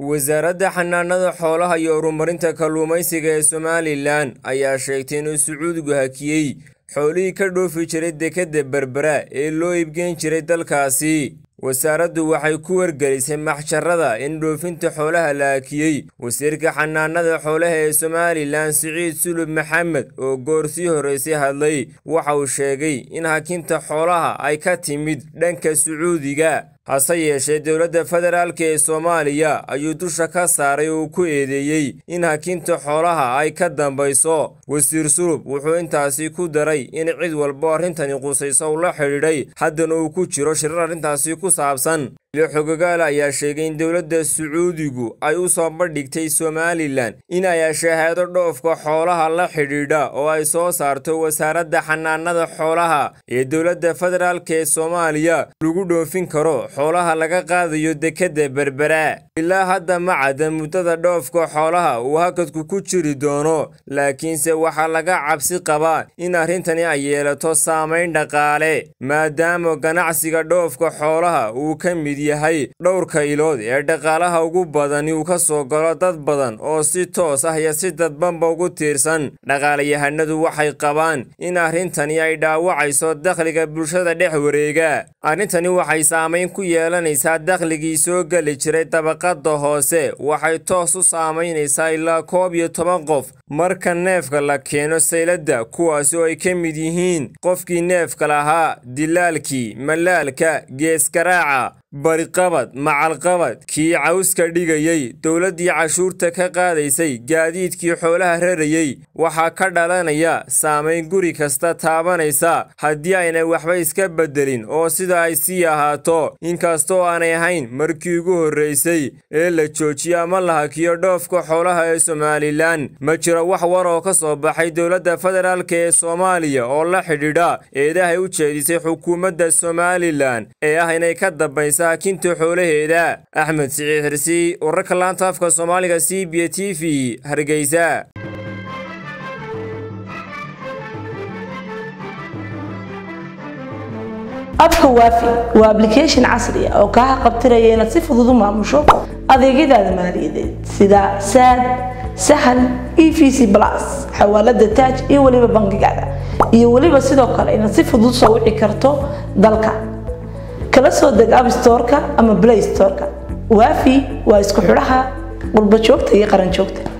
wasaaradda xanaanada xoolaha iyo horumarinta kalluumaysiga ee somalilan ayaa sheegtay inuu sacuudigu hakiyey xoolihii ka dhoofi jiray dekedda berbera ee loo ibgeyn jiray dalkaasi wasaaraddu waxay ku wargelisay maxjarada in dhoofinta xoolaha la hakiyey wasiirka xanaanada xoolaha ee somalilan siciid sulub maxamed oo goor sii horreysay hadlay waxa uu sheegay in hakinta xoolaha ay ka timid dhanka sacuudiga hase yeeshee dowladda federaalka ee soomaaliya ayuu dusha ka saaray oo uu ku eedeeyey in hakinta xoolaha ay ka dambayso wasiir sulub wuxuu intaasi ku daray in cid walbo arrintani qusayso u la xidhiidhay haddana uu ku jiro shirar arrintaasi ku saabsan xogogaal ayaa sheegay in dowladda sacuudigu ay u soo bandhigtay somalilan in ay ashahaado dhoofka xoolaha la xidhiidha oo ay soo saarto wasaaradda xanaanada xoolaha ee dowladda federaalk ee soomaaliya lagu dhoofin karo xoolaha laga qaadayo dekedda berbera ilaa hadda ma cadda muddada dhoofka xoolaha uu hakadku ku jiri doono laakiinse waxaa laga cabsi qabaa in arrintani ay yeelato saamayn dhaqaale maadaama ganacsiga dhoofka xoolaha uu ka mid yahay dhowrka ilood ee dhaqaalaha ugu badani uu ka soo galo dad badan oo si toos ah iyo si dadbanba ugu tiirsan dhaqaalayahanadu waxay qabaan in arrintani ay dhaawacayso dakhliga bulshada dhex wareega arrintani waxay saamayn ku yeelanaysaa dakhligii soo geli jiray dabaqa tirada hoose waxay toos u saamaynaysaa ilaa koob iyo toban qof marka neefka la keeno sayladda kuwaasi oo ay ka mid yihiin qofkii neefka lahaa dilaalkii mallaalka geesgaraaca bariqabad macalqabad kii cawska dhigayey dowladdii cashuurta ka qaadaysay gaadiidkii xoolaha rarayey waxaa ka dhalanaya saamayn guri kasta taabanaysa haddii aynay waxba iska beddelin oo sida ay sii ahaato inkastoo aanay ahayn markii ugu horraysay ee la joojiyo ama la hakiyo dhoofka xoolaha ee somalilan ma jiro wax war oo ka soo baxay dowladda federaalk ee soomaaliya oo la xidhiidha eedahay u jeedisay xukuumadda somalilan ee ah inay ka dambaysa masaakiinta xoolaheeda axmed siciid xirsi wararka laanta afka soomaaliga c b t v hargeysa abka waafi waa ablication casri ah oo kaa qabtiraya inaad si fudud u maamusho adeegyadaada maaliyadeed sida saad sahal e v c plus xawaalada taaj iyo weliba bangigaaga iyo weliba sidoo kale inaad si fudud soo wici karto dalka kala soo deg abstoreka ama blaystoreka waafi waa isku xidhaha qurbajoogta iyo qaranjoogta